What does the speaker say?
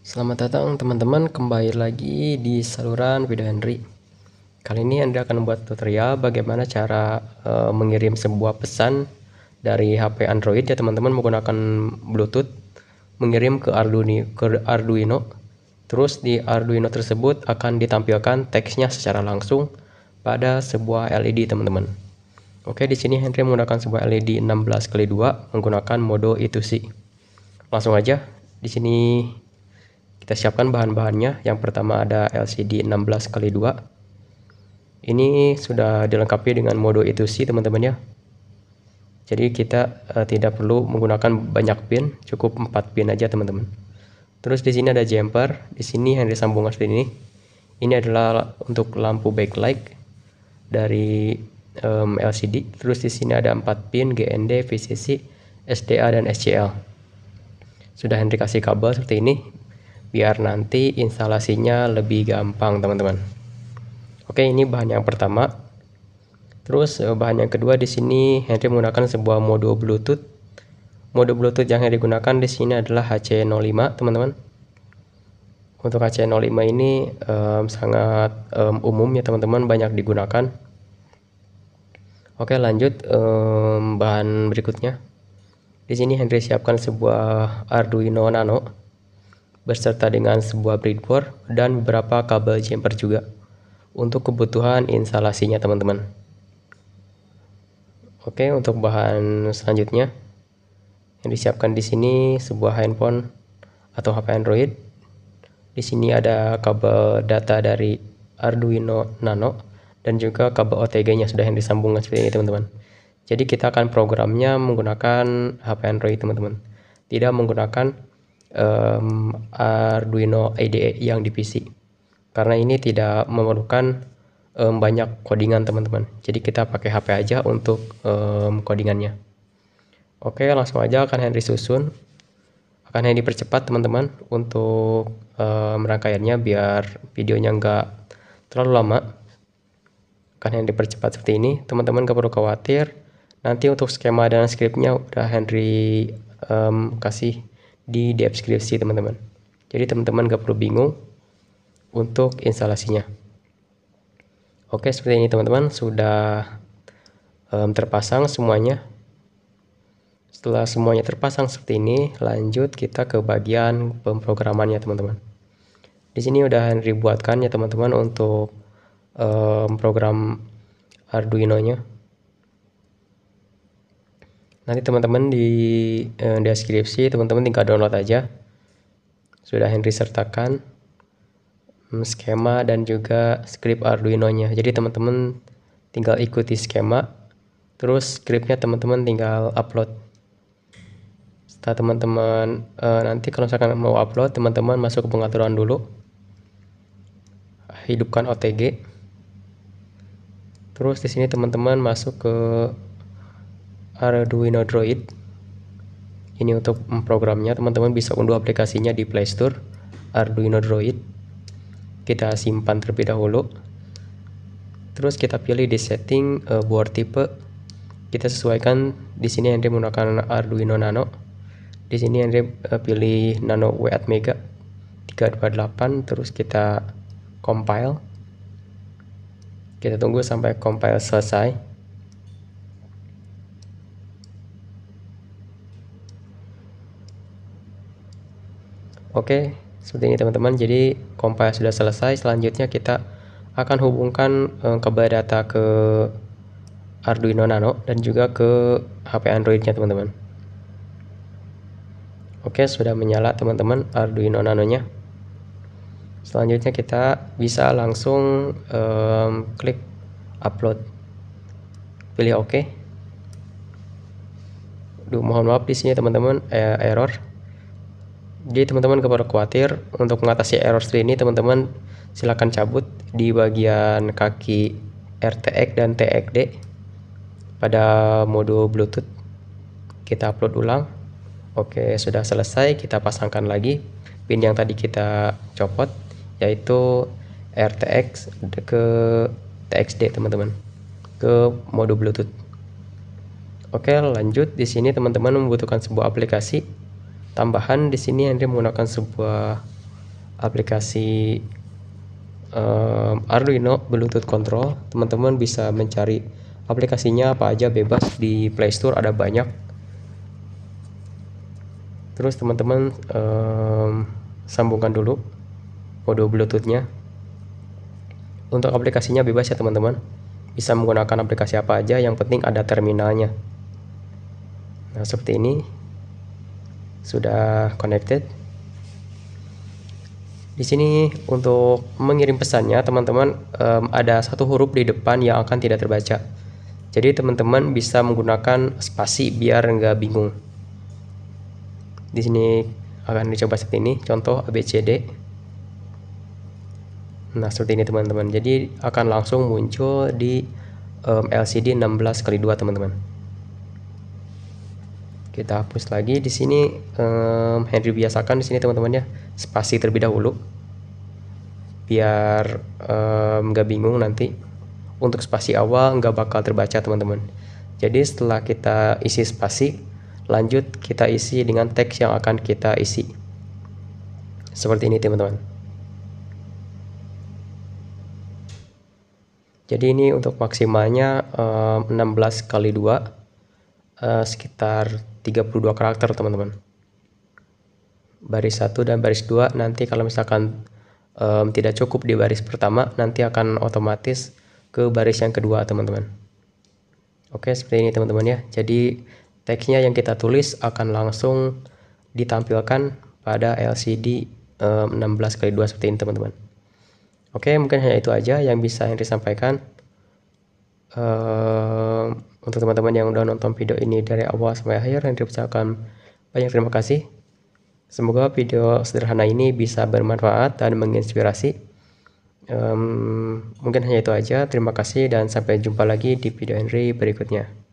Selamat datang teman-teman, kembali lagi di saluran video Henry. Kali ini Anda akan membuat tutorial bagaimana cara e, mengirim sebuah pesan dari HP Android ya teman-teman menggunakan Bluetooth mengirim ke Arduino, ke Arduino Terus di Arduino tersebut akan ditampilkan teksnya secara langsung pada sebuah LED teman-teman. Oke, di sini Henry menggunakan sebuah LED 16x2 menggunakan mode E2C. Langsung aja, di sini kita siapkan bahan-bahannya. Yang pertama ada LCD 16x2. Ini sudah dilengkapi dengan mode E2C teman-teman ya. Jadi kita uh, tidak perlu menggunakan banyak pin, cukup 4 pin aja teman-teman. Terus di sini ada jumper, di sini yang disambung seperti ini. Ini adalah untuk lampu backlight dari um, LCD. Terus di sini ada 4 pin GND, VCC, SDA dan SCL. Sudah Henry kasih kabel seperti ini biar nanti instalasinya lebih gampang, teman-teman. Oke, ini bahan yang pertama. Terus eh, bahan yang kedua di sini Henry menggunakan sebuah modul Bluetooth mode Bluetooth yang digunakan di sini adalah HC05 teman-teman untuk HC05 ini um, sangat um, umum ya teman-teman banyak digunakan oke lanjut um, bahan berikutnya di sini Henry siapkan sebuah Arduino Nano beserta dengan sebuah breadboard dan beberapa kabel jumper juga untuk kebutuhan instalasinya teman-teman oke untuk bahan selanjutnya yang disiapkan di sini sebuah handphone atau HP Android. Di sini ada kabel data dari Arduino Nano dan juga kabel OTG-nya sudah yang disambungkan seperti ini teman-teman. Jadi kita akan programnya menggunakan HP Android teman-teman. Tidak menggunakan um, Arduino IDE yang di PC. Karena ini tidak memerlukan um, banyak codingan teman-teman. Jadi kita pakai HP aja untuk um, codingannya. Oke, langsung aja akan Henry susun. Akan Henry percepat teman-teman untuk uh, merangkaiannya biar videonya nggak terlalu lama. Akan Henry percepat seperti ini. Teman-teman nggak perlu khawatir. Nanti untuk skema dan skripnya udah Henry um, kasih di deskripsi teman-teman. Jadi teman-teman nggak perlu bingung untuk instalasinya. Oke, seperti ini teman-teman sudah um, terpasang semuanya setelah semuanya terpasang seperti ini, lanjut kita ke bagian ya teman-teman. Di sini udah Henry buatkan ya teman-teman untuk um, program Arduino-nya. Nanti teman-teman di um, deskripsi teman-teman tinggal download aja. Sudah Henry sertakan um, skema dan juga script Arduino-nya. Jadi teman-teman tinggal ikuti skema, terus scriptnya teman-teman tinggal upload. Nah, teman-teman e, nanti kalau misalkan mau upload, teman-teman masuk ke pengaturan dulu. Hidupkan OTG. Terus di sini teman-teman masuk ke Arduino Droid. Ini untuk programnya, teman-teman bisa unduh aplikasinya di Play Store Arduino Droid. Kita simpan terlebih dahulu. Terus kita pilih di setting uh, board tipe. Kita sesuaikan di sini yang dia menggunakan Arduino Nano di sini Andre eh, pilih nano w at mega 328 terus kita compile kita tunggu sampai compile selesai oke seperti ini teman-teman jadi compile sudah selesai selanjutnya kita akan hubungkan eh, kabel data ke Arduino Nano dan juga ke HP Androidnya teman-teman Oke, sudah menyala teman-teman Arduino Nano-nya. Selanjutnya kita bisa langsung um, klik upload. Pilih Oke. Duh, mohon maaf di sini teman-teman eh, error. Jadi teman-teman kepada khawatir untuk mengatasi error seperti ini teman-teman silahkan cabut di bagian kaki RTX dan TXD pada mode Bluetooth. Kita upload ulang. Oke, sudah selesai kita pasangkan lagi pin yang tadi kita copot yaitu RTX ke TXD teman-teman ke mode Bluetooth. Oke, lanjut di sini teman-teman membutuhkan sebuah aplikasi tambahan di sini Andre menggunakan sebuah aplikasi um, Arduino Bluetooth Control. Teman-teman bisa mencari aplikasinya apa aja bebas di Play Store ada banyak terus teman-teman um, sambungkan dulu kode bluetoothnya untuk aplikasinya bebas ya teman-teman bisa menggunakan aplikasi apa aja yang penting ada terminalnya nah seperti ini sudah connected di sini untuk mengirim pesannya teman-teman um, ada satu huruf di depan yang akan tidak terbaca jadi teman-teman bisa menggunakan spasi biar nggak bingung di sini akan dicoba seperti ini, contoh ABCD. Nah, seperti ini teman-teman. Jadi akan langsung muncul di um, LCD 16 kali 2 teman-teman. Kita hapus lagi di sini um, Henry biasakan di sini teman-teman ya, spasi terlebih dahulu biar nggak um, bingung nanti untuk spasi awal nggak bakal terbaca teman-teman jadi setelah kita isi spasi Lanjut kita isi dengan teks yang akan kita isi. Seperti ini teman-teman. Jadi ini untuk maksimalnya 16 eh, kali 2 eh, sekitar 32 karakter teman-teman. Baris 1 dan baris 2 nanti kalau misalkan um, tidak cukup di baris pertama nanti akan otomatis ke baris yang kedua teman-teman oke seperti ini teman-teman ya jadi teksnya yang kita tulis akan langsung ditampilkan pada LCD um, 16x2 seperti ini teman-teman oke mungkin hanya itu aja yang bisa Henry sampaikan um, untuk teman-teman yang udah nonton video ini dari awal sampai akhir Henry ucapkan banyak terima kasih semoga video sederhana ini bisa bermanfaat dan menginspirasi um, mungkin hanya itu aja terima kasih dan sampai jumpa lagi di video Henry berikutnya